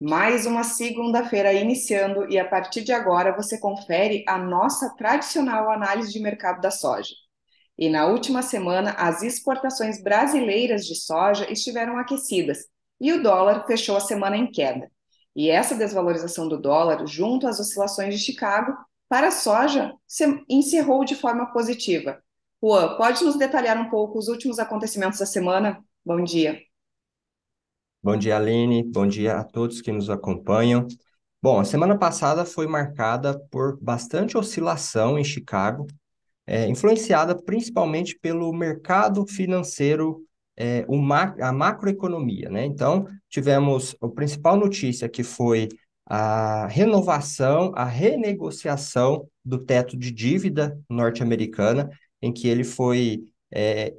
Mais uma segunda-feira iniciando e a partir de agora você confere a nossa tradicional análise de mercado da soja. E na última semana, as exportações brasileiras de soja estiveram aquecidas e o dólar fechou a semana em queda. E essa desvalorização do dólar, junto às oscilações de Chicago, para a soja, encerrou de forma positiva. Juan, pode nos detalhar um pouco os últimos acontecimentos da semana? Bom dia. Bom dia, Aline. Bom dia a todos que nos acompanham. Bom, a semana passada foi marcada por bastante oscilação em Chicago, é, influenciada principalmente pelo mercado financeiro, é, ma a macroeconomia. Né? Então, tivemos a principal notícia que foi a renovação, a renegociação do teto de dívida norte-americana, em que ele foi é,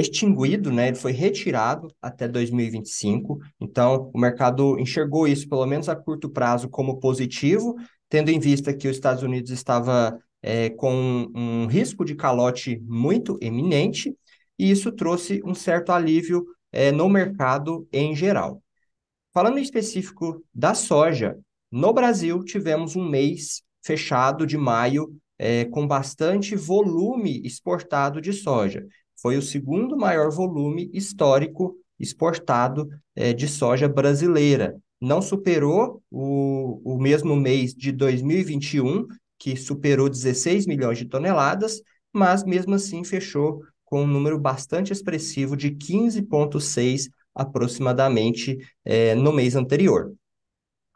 extinguido, né? Ele foi retirado até 2025. Então, o mercado enxergou isso, pelo menos a curto prazo, como positivo, tendo em vista que os Estados Unidos estava é, com um risco de calote muito eminente, e isso trouxe um certo alívio é, no mercado em geral. Falando em específico da soja, no Brasil tivemos um mês fechado de maio é, com bastante volume exportado de soja. Foi o segundo maior volume histórico exportado é, de soja brasileira. Não superou o, o mesmo mês de 2021, que superou 16 milhões de toneladas, mas mesmo assim fechou com um número bastante expressivo de 15,6 aproximadamente é, no mês anterior.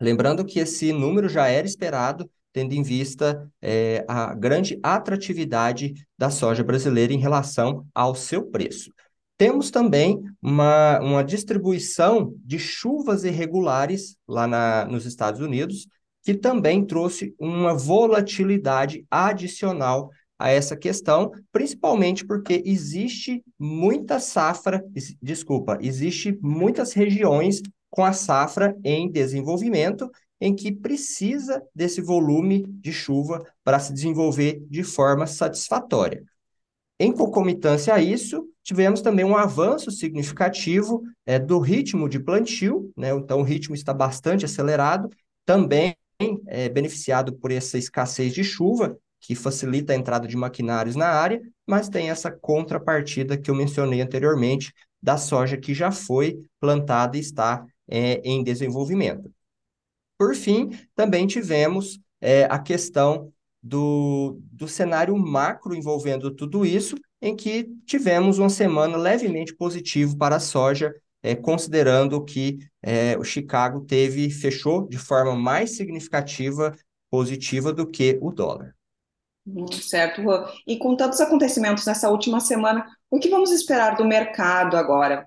Lembrando que esse número já era esperado tendo em vista é, a grande atratividade da soja brasileira em relação ao seu preço. Temos também uma, uma distribuição de chuvas irregulares lá na, nos Estados Unidos, que também trouxe uma volatilidade adicional a essa questão, principalmente porque existe muita safra, desculpa, existe muitas regiões com a safra em desenvolvimento em que precisa desse volume de chuva para se desenvolver de forma satisfatória. Em concomitância a isso, tivemos também um avanço significativo é, do ritmo de plantio, né? então o ritmo está bastante acelerado, também é, beneficiado por essa escassez de chuva, que facilita a entrada de maquinários na área, mas tem essa contrapartida que eu mencionei anteriormente da soja que já foi plantada e está é, em desenvolvimento. Por fim, também tivemos é, a questão do, do cenário macro envolvendo tudo isso, em que tivemos uma semana levemente positivo para a soja, é, considerando que é, o Chicago teve, fechou de forma mais significativa positiva do que o dólar. Certo, Juan. E com tantos acontecimentos nessa última semana, o que vamos esperar do mercado agora?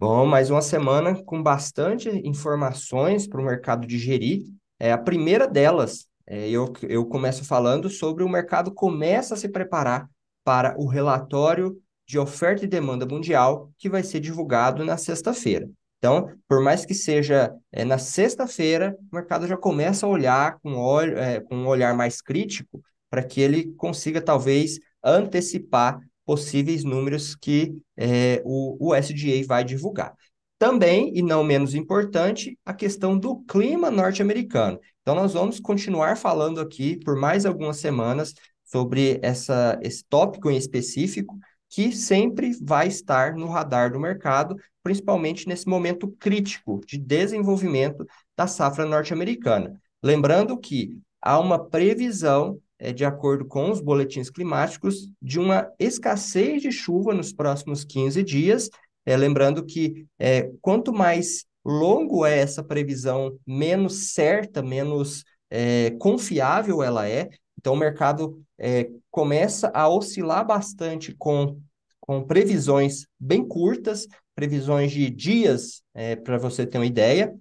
Bom, mais uma semana com bastante informações para o mercado digerir. É a primeira delas, é, eu, eu começo falando sobre o mercado começa a se preparar para o relatório de oferta e demanda mundial que vai ser divulgado na sexta-feira. Então, por mais que seja é, na sexta-feira, o mercado já começa a olhar com, olho, é, com um olhar mais crítico para que ele consiga talvez antecipar possíveis números que é, o, o SDA vai divulgar. Também, e não menos importante, a questão do clima norte-americano. Então, nós vamos continuar falando aqui por mais algumas semanas sobre essa, esse tópico em específico, que sempre vai estar no radar do mercado, principalmente nesse momento crítico de desenvolvimento da safra norte-americana. Lembrando que há uma previsão é, de acordo com os boletins climáticos, de uma escassez de chuva nos próximos 15 dias. É, lembrando que é, quanto mais longo é essa previsão, menos certa, menos é, confiável ela é. Então, o mercado é, começa a oscilar bastante com, com previsões bem curtas, previsões de dias, é, para você ter uma ideia.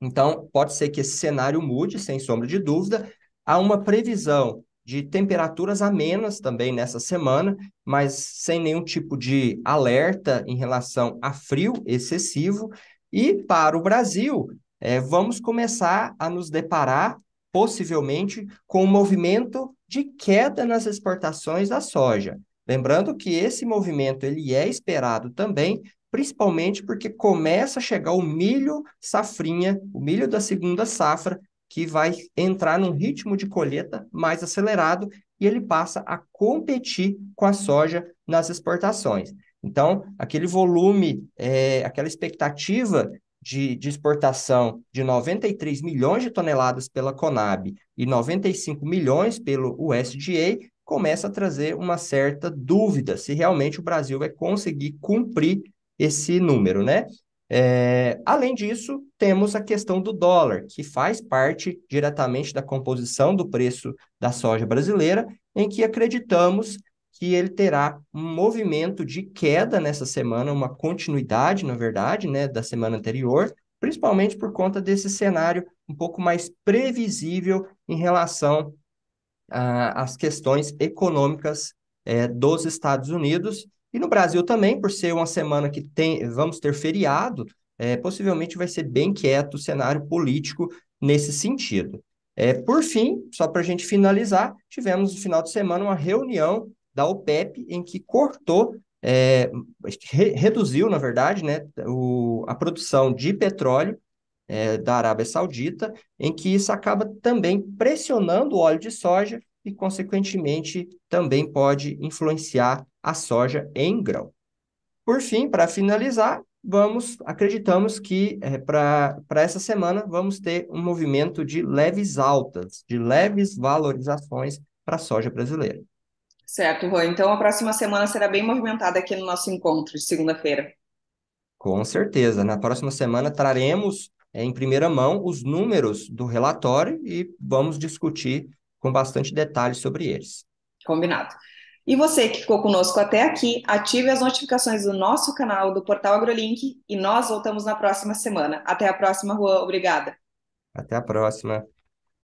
Então, pode ser que esse cenário mude, sem sombra de dúvida, Há uma previsão de temperaturas amenas também nessa semana, mas sem nenhum tipo de alerta em relação a frio excessivo. E para o Brasil, é, vamos começar a nos deparar, possivelmente, com um movimento de queda nas exportações da soja. Lembrando que esse movimento ele é esperado também, principalmente porque começa a chegar o milho safrinha, o milho da segunda safra, que vai entrar num ritmo de colheita mais acelerado e ele passa a competir com a soja nas exportações. Então, aquele volume, é, aquela expectativa de, de, exportação de 93 milhões de toneladas pela Conab e 95 milhões pelo USDA começa a trazer uma certa dúvida se realmente o Brasil vai conseguir cumprir esse número, né? É, além disso, temos a questão do dólar, que faz parte diretamente da composição do preço da soja brasileira, em que acreditamos que ele terá um movimento de queda nessa semana, uma continuidade, na verdade, né, da semana anterior, principalmente por conta desse cenário um pouco mais previsível em relação às questões econômicas é, dos Estados Unidos e no Brasil também, por ser uma semana que tem, vamos ter feriado, é, possivelmente vai ser bem quieto o cenário político nesse sentido. É, por fim, só para a gente finalizar, tivemos no final de semana uma reunião da OPEP em que cortou, é, re, reduziu, na verdade, né, o, a produção de petróleo é, da Arábia Saudita, em que isso acaba também pressionando o óleo de soja e, consequentemente, também pode influenciar a soja em grão. Por fim, para finalizar, vamos acreditamos que é, eh, para essa semana vamos ter um movimento de leves altas, de leves valorizações para a soja brasileira. Certo, Juan. Então a próxima semana será bem movimentada aqui no nosso encontro de segunda-feira. Com certeza. Na próxima semana traremos eh, em primeira mão os números do relatório e vamos discutir com bastante detalhes sobre eles. Combinado. E você que ficou conosco até aqui, ative as notificações do nosso canal do Portal AgroLink e nós voltamos na próxima semana. Até a próxima, Juan. Obrigada. Até a próxima.